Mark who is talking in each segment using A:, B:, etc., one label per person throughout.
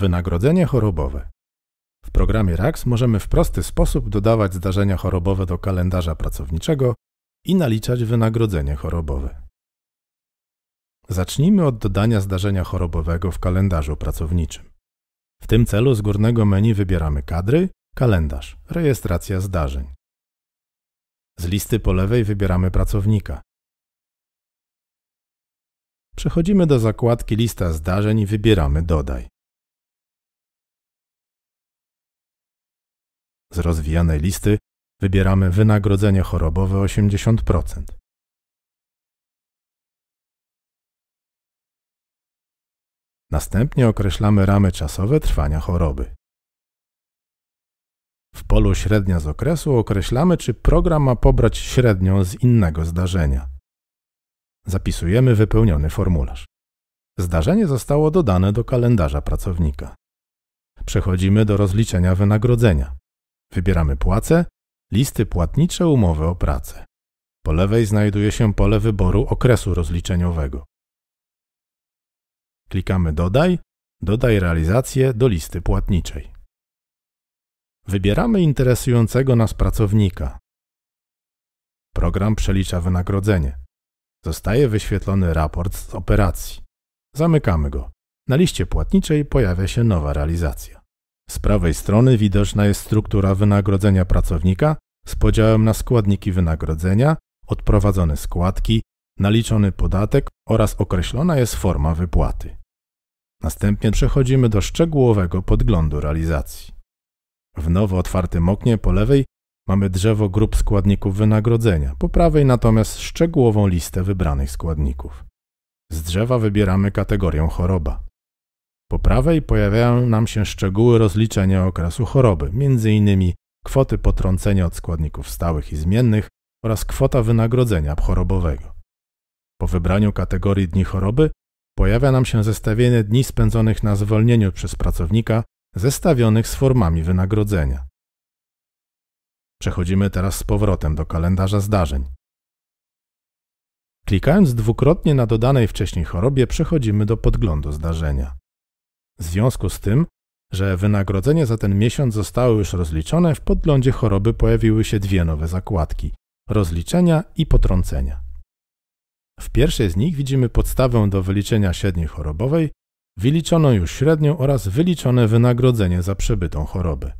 A: Wynagrodzenie chorobowe. W programie RAX możemy w prosty sposób dodawać zdarzenia chorobowe do kalendarza pracowniczego i naliczać wynagrodzenie chorobowe. Zacznijmy od dodania zdarzenia chorobowego w kalendarzu pracowniczym. W tym celu z górnego menu wybieramy kadry, kalendarz, rejestracja
B: zdarzeń. Z listy po lewej wybieramy pracownika. Przechodzimy do zakładki lista zdarzeń i wybieramy dodaj. Z rozwijanej listy wybieramy wynagrodzenie chorobowe 80%. Następnie określamy ramy czasowe trwania choroby. W polu średnia z okresu
A: określamy, czy program ma pobrać średnią z innego zdarzenia. Zapisujemy wypełniony formularz. Zdarzenie zostało dodane do kalendarza pracownika. Przechodzimy do rozliczenia wynagrodzenia. Wybieramy płace, listy płatnicze, umowy o pracę. Po lewej znajduje się pole wyboru okresu rozliczeniowego. Klikamy Dodaj, dodaj realizację do listy płatniczej. Wybieramy interesującego nas pracownika. Program przelicza wynagrodzenie. Zostaje wyświetlony raport z operacji. Zamykamy go. Na liście płatniczej pojawia się nowa realizacja. Z prawej strony widoczna jest struktura wynagrodzenia pracownika z podziałem na składniki wynagrodzenia, odprowadzone składki, naliczony podatek oraz określona jest forma wypłaty. Następnie przechodzimy do szczegółowego podglądu realizacji. W nowo otwartym oknie po lewej mamy drzewo grup składników wynagrodzenia, po prawej natomiast szczegółową listę wybranych składników. Z drzewa wybieramy kategorię choroba. Po prawej pojawiają nam się szczegóły rozliczenia okresu choroby, m.in. kwoty potrącenia od składników stałych i zmiennych oraz kwota wynagrodzenia chorobowego. Po wybraniu kategorii dni choroby pojawia nam się zestawienie dni spędzonych na zwolnieniu przez pracownika zestawionych z formami wynagrodzenia. Przechodzimy teraz z powrotem do kalendarza zdarzeń. Klikając dwukrotnie na dodanej wcześniej chorobie, przechodzimy do podglądu zdarzenia w związku z tym, że wynagrodzenie za ten miesiąc zostało już rozliczone, w podglądzie choroby pojawiły się dwie nowe zakładki: rozliczenia i potrącenia. W pierwszej z nich widzimy podstawę do wyliczenia średniej chorobowej, wyliczoną już średnią oraz wyliczone wynagrodzenie za przebytą chorobę.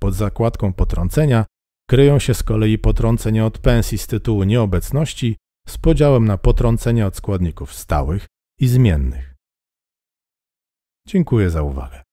A: Pod zakładką potrącenia kryją się z kolei potrącenia od pensji z tytułu nieobecności z podziałem na
B: potrącenia od składników stałych i zmiennych. Dziękuję za uwagę.